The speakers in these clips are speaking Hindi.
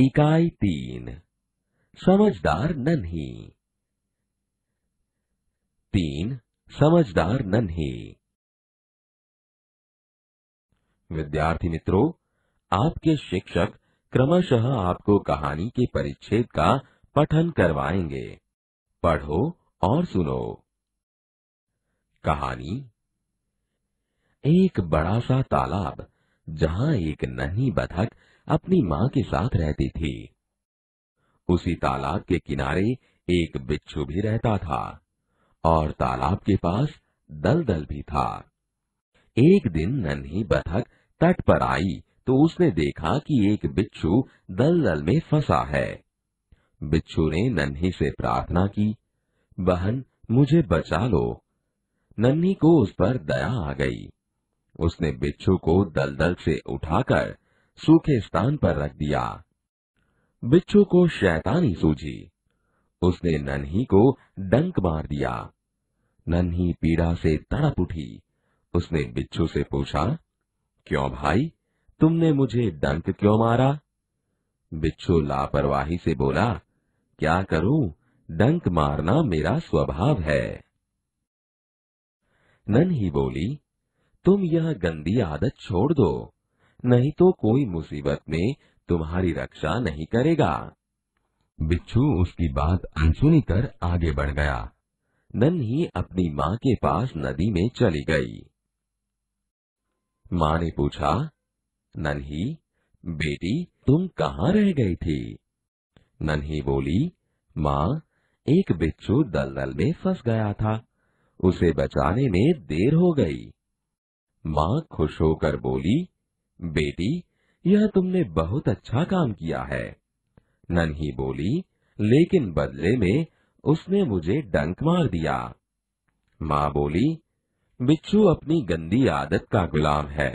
इकाई तीन समझदार नन्ही तीन समझदार नन्ही विद्यार्थी मित्रों आपके शिक्षक क्रमशः आपको कहानी के परिच्छेद का पठन करवाएंगे पढ़ो और सुनो कहानी एक बड़ा सा तालाब जहां एक नन्ही बतख अपनी माँ के साथ रहती थी उसी तालाब के किनारे एक बिच्छू भी रहता था और तालाब के पास दलदल भी था एक दिन नन्ही बथक तट पर आई तो उसने देखा कि एक बिच्छू दलदल में फंसा है बिच्छू ने नन्ही से प्रार्थना की बहन मुझे बचा लो नन्ही को उस पर दया आ गई उसने बिच्छू को दलदल से उठाकर सूखे स्थान पर रख दिया बिच्छू को शैतानी सूझी उसने नन्ही को डंक मार दिया नन्ही पीड़ा से तड़प उठी उसने बिच्छू से पूछा क्यों भाई तुमने मुझे डंक क्यों मारा बिच्छू लापरवाही से बोला क्या करूं डंक मारना मेरा स्वभाव है नन्ही बोली तुम यह गंदी आदत छोड़ दो नहीं तो कोई मुसीबत में तुम्हारी रक्षा नहीं करेगा बिच्छू उसकी बात अनसुनी कर आगे बढ़ गया नन्ही अपनी माँ के पास नदी में चली गई माँ ने पूछा नन्ही बेटी तुम कहाँ रह गई थी नन्ही बोली माँ एक बिच्छू दलदल में फंस गया था उसे बचाने में देर हो गई माँ खुश होकर बोली बेटी यह तुमने बहुत अच्छा काम किया है नन्ही बोली लेकिन बदले में उसने मुझे डंक मार दिया माँ बोली बिच्छू अपनी गंदी आदत का गुलाम है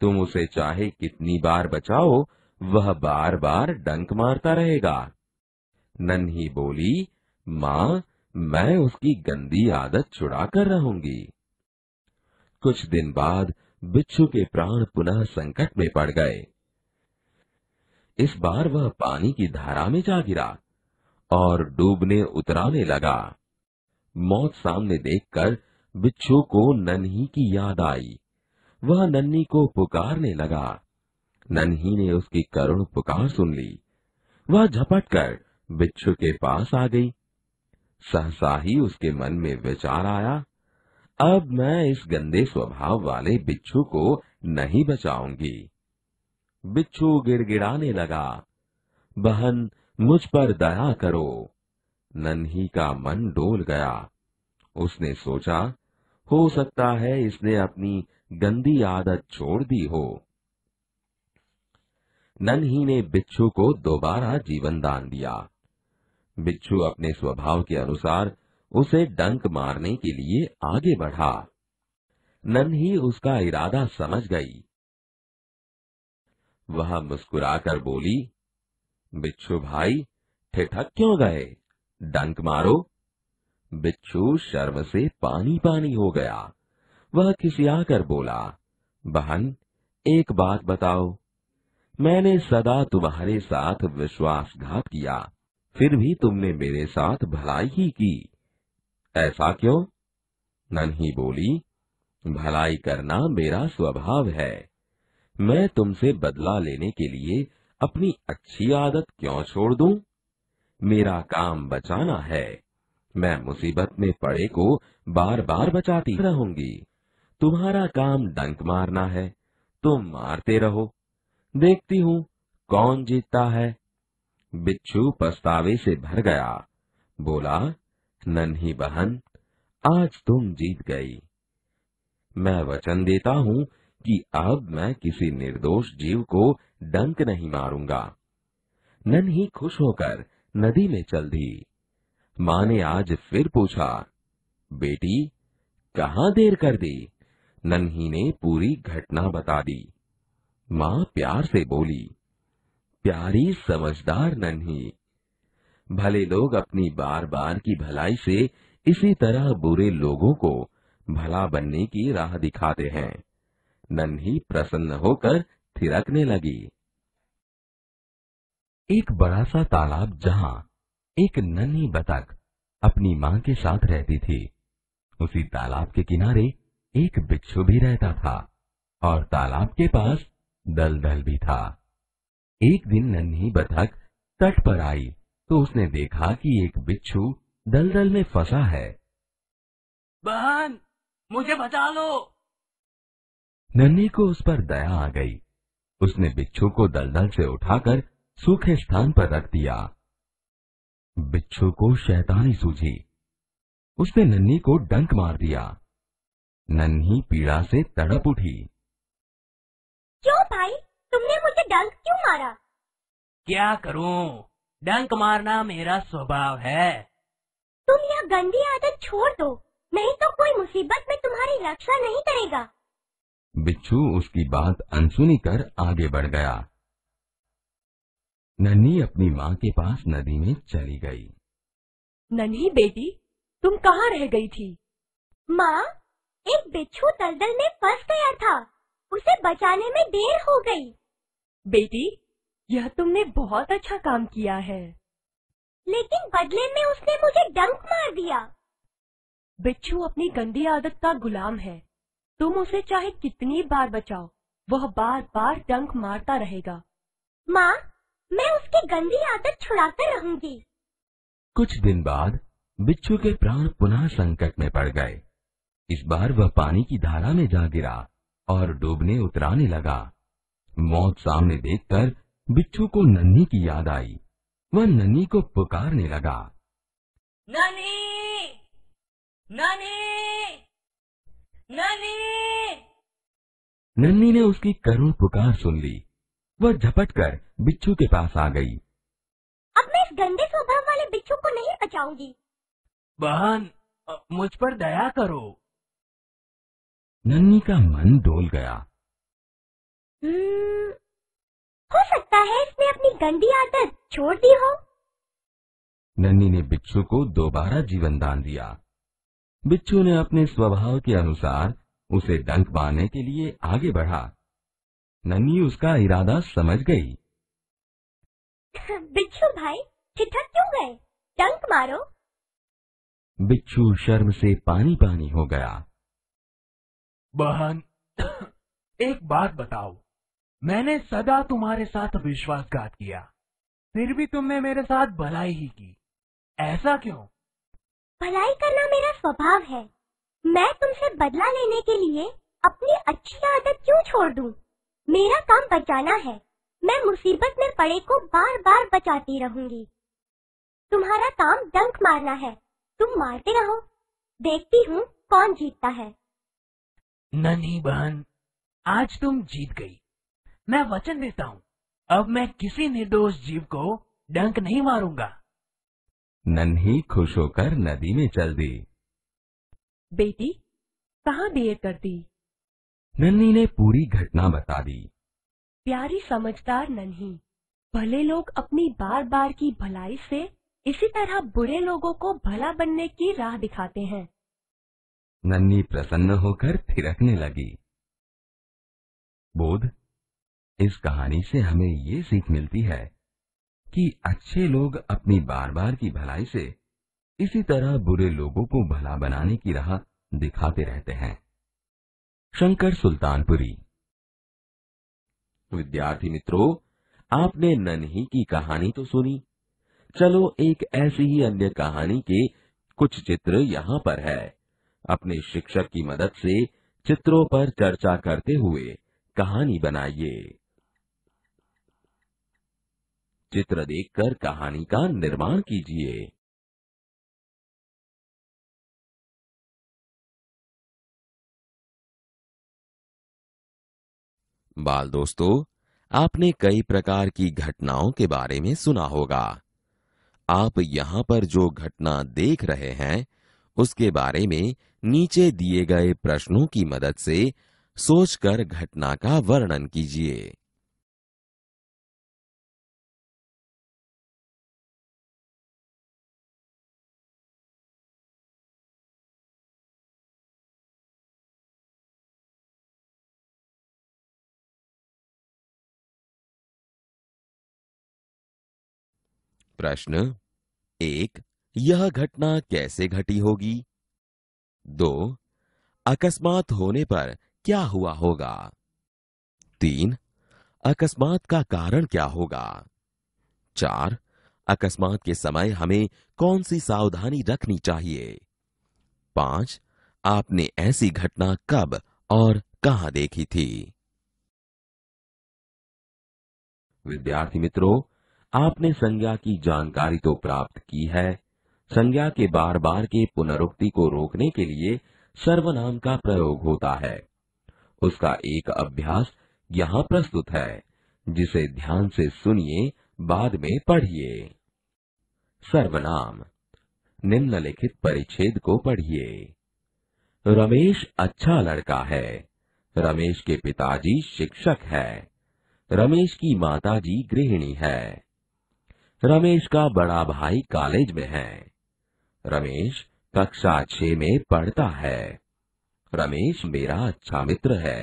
तुम उसे चाहे कितनी बार बचाओ वह बार बार डंक मारता रहेगा नन्ही बोली माँ मैं उसकी गंदी आदत छुड़ा कर रहूंगी कुछ दिन बाद बिच्छू के प्राण पुनः संकट में पड़ गए इस बार वह पानी की धारा में जा गिरा और डूबने उतराने लगा मौत सामने देखकर बिच्छू को नन्ही की याद आई वह नन्ही को पुकारने लगा नन्ही ने उसकी करुण पुकार सुन ली वह झपट कर बिच्छू के पास आ गई सहसा ही उसके मन में विचार आया अब मैं इस गंदे स्वभाव वाले बिच्छू को नहीं बचाऊंगी बिच्छू गिड़गिड़ाने लगा बहन मुझ पर दया करो नन्ही का मन डोल गया उसने सोचा हो सकता है इसने अपनी गंदी आदत छोड़ दी हो नन्ही ने बिच्छू को दोबारा जीवन दान दिया बिच्छू अपने स्वभाव के अनुसार उसे डंक मारने के लिए आगे बढ़ा नन ही उसका इरादा समझ गई वह मुस्कुराकर बोली बिच्छू भाई ठिठक क्यों गए डंक मारो बिच्छू शर्म से पानी पानी हो गया वह आकर बोला बहन एक बात बताओ मैंने सदा तुम्हारे साथ विश्वासघात किया फिर भी तुमने मेरे साथ भलाई ही की ऐसा क्यों नन्ही बोली भलाई करना मेरा स्वभाव है मैं तुमसे बदला लेने के लिए अपनी अच्छी आदत क्यों छोड़ दूं? मेरा काम बचाना है मैं मुसीबत में पड़े को बार बार बचाती रहूंगी तुम्हारा काम डंक मारना है तुम मारते रहो देखती हूँ कौन जीतता है बिच्छू पछतावे से भर गया बोला नन्ही बहन आज तुम जीत गई मैं वचन देता हूँ कि अब मैं किसी निर्दोष जीव को डंक नहीं मारूंगा नन्ही खुश होकर नदी में चल दी माँ ने आज फिर पूछा बेटी कहाँ देर कर दी नन्ही ने पूरी घटना बता दी माँ प्यार से बोली प्यारी समझदार नन्ही भले लोग अपनी बार बार की भलाई से इसी तरह बुरे लोगों को भला बनने की राह दिखाते हैं नन्ही प्रसन्न होकर थिरकने लगी एक बड़ा सा तालाब जहा एक नन्ही बतख अपनी मां के साथ रहती थी उसी तालाब के किनारे एक बिच्छू भी रहता था और तालाब के पास दलदल भी था एक दिन नन्ही बतख तट पर आई तो उसने देखा कि एक बिच्छू दलदल में फंसा है बहन मुझे बचा लो नन्ही को उस पर दया आ गई उसने बिच्छू को दलदल से उठाकर सूखे स्थान पर रख दिया बिच्छू को शैतानी सूझी उसने नन्ही को डंक मार दिया नन्ही पीड़ा से तड़प उठी क्यों भाई तुमने मुझे डंक क्यों मारा क्या करूं? डंक मारना मेरा स्वभाव है तुम यह गंदी आदत छोड़ दो नहीं तो कोई मुसीबत में तुम्हारी रक्षा नहीं करेगा बिच्छू उसकी बात अनसुनी कर आगे बढ़ गया नन्ही अपनी माँ के पास नदी में चली गई नन्ही बेटी तुम कहाँ रह गई थी माँ एक बिच्छू दलदल में फंस गया था उसे बचाने में देर हो गई बेटी यह तुमने बहुत अच्छा काम किया है लेकिन बदले में उसने मुझे डंक मार दिया बिच्छू अपनी गंदी आदत का गुलाम है तुम उसे चाहे कितनी बार बचाओ वह बार बार डंक मारता रहेगा माँ मैं उसकी गंदी आदत छुड़ाकर रहूंगी कुछ दिन बाद बिच्छू के प्राण पुनः संकट में पड़ गए इस बार वह पानी की धारा में जा गिरा और डूबने उतराने लगा मौत सामने देखकर बिच्छू को नन्ही की याद आई वह नन्ही को पुकारने लगा नन्ही नन्ही नन्ही नन्ही ने उसकी करुण पुकार सुन ली वह झपट कर बिच्छू के पास आ गई अब मैं इस गंदे स्वभाव वाले बिच्छू को नहीं बचाऊंगी बहन मुझ पर दया करो नन्ही का मन डोल गया हम्म, हो सकता है इसने अपनी गंदी आदत छोड़ दी हो नन्नी ने बिच्छू को दोबारा जीवन दान दिया बिच्छू ने अपने स्वभाव के अनुसार उसे डंक मारने के लिए आगे बढ़ा नन्नी उसका इरादा समझ गई बिच्छू भाई ठिठक क्यों गए डंक मारो बिच्छू शर्म से पानी पानी हो गया बहन एक बात बताओ मैंने सदा तुम्हारे साथ विश्वासघात किया फिर भी तुमने मेरे साथ भलाई ही की ऐसा क्यों भलाई करना मेरा स्वभाव है मैं तुमसे बदला लेने के लिए अपनी अच्छी आदत क्यों छोड़ दूं? मेरा काम बचाना है मैं मुसीबत में पड़े को बार बार बचाती रहूंगी तुम्हारा काम डंक मारना है तुम मारते रहो देखती हूँ कौन जीतता है नन्ही बहन आज तुम जीत गई मैं वचन देता हूँ अब मैं किसी निर्दोष जीव को डंक नहीं मारूंगा नन्ही खुश होकर नदी में चल दी बेटी कहाँ देर कर दी नन्ही ने पूरी घटना बता दी प्यारी समझदार नन्ही भले लोग अपनी बार बार की भलाई से इसी तरह बुरे लोगों को भला बनने की राह दिखाते हैं नन्ही प्रसन्न होकर थिरकने लगी बोध इस कहानी से हमें ये सीख मिलती है कि अच्छे लोग अपनी बार बार की भलाई से इसी तरह बुरे लोगों को भला बनाने की राह दिखाते रहते हैं शंकर सुल्तानपुरी विद्यार्थी मित्रों आपने नन्ही की कहानी तो सुनी चलो एक ऐसी ही अन्य कहानी के कुछ चित्र यहाँ पर है अपने शिक्षक की मदद से चित्रों पर चर्चा करते हुए कहानी बनाइए चित्र देखकर कहानी का निर्माण कीजिए बाल दोस्तों आपने कई प्रकार की घटनाओं के बारे में सुना होगा आप यहाँ पर जो घटना देख रहे हैं उसके बारे में नीचे दिए गए प्रश्नों की मदद से सोचकर घटना का वर्णन कीजिए प्रश्न एक यह घटना कैसे घटी होगी दो अकस्मात होने पर क्या हुआ होगा तीन अकस्मात का कारण क्या होगा चार अकस्मात के समय हमें कौन सी सावधानी रखनी चाहिए पांच आपने ऐसी घटना कब और कहां देखी थी विद्यार्थी मित्रों आपने संज्ञा की जानकारी तो प्राप्त की है संज्ञा के बार बार के पुनरुक्ति को रोकने के लिए सर्वनाम का प्रयोग होता है उसका एक अभ्यास यहाँ प्रस्तुत है जिसे ध्यान से सुनिए बाद में पढ़िए सर्वनाम निम्नलिखित परिच्छेद को पढ़िए रमेश अच्छा लड़का है रमेश के पिताजी शिक्षक है रमेश की माताजी गृहिणी है रमेश का बड़ा भाई कॉलेज में है रमेश कक्षा छह में पढ़ता है रमेश मेरा अच्छा मित्र है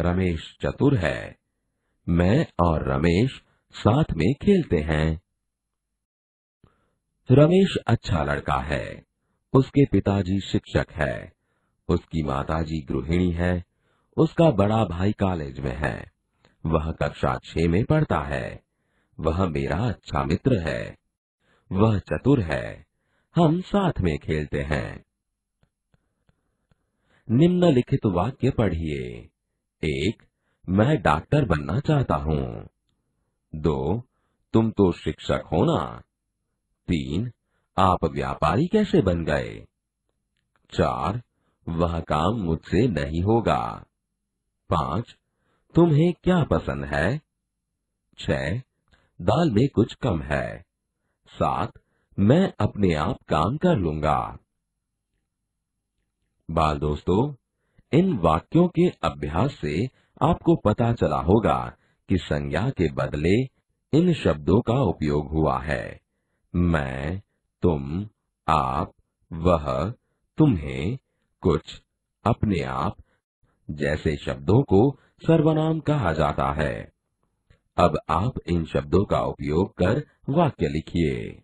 रमेश चतुर है मैं और रमेश साथ में खेलते हैं रमेश अच्छा लड़का है उसके पिताजी शिक्षक है उसकी माताजी गृहिणी है उसका बड़ा भाई कॉलेज में है वह कक्षा छह में पढ़ता है वह मेरा अच्छा मित्र है वह चतुर है हम साथ में खेलते हैं निम्नलिखित वाक्य पढ़िए एक मैं डॉक्टर बनना चाहता हूँ दो तुम तो शिक्षक हो ना तीन आप व्यापारी कैसे बन गए चार वह काम मुझसे नहीं होगा पांच तुम्हें क्या पसंद है छह दाल में कुछ कम है सात मैं अपने आप काम कर लूंगा बाल दोस्तों इन वाक्यों के अभ्यास से आपको पता चला होगा कि संज्ञा के बदले इन शब्दों का उपयोग हुआ है मैं तुम आप वह तुम्हें कुछ अपने आप जैसे शब्दों को सर्वनाम कहा जाता है अब आप इन शब्दों का उपयोग कर वाक्य लिखिए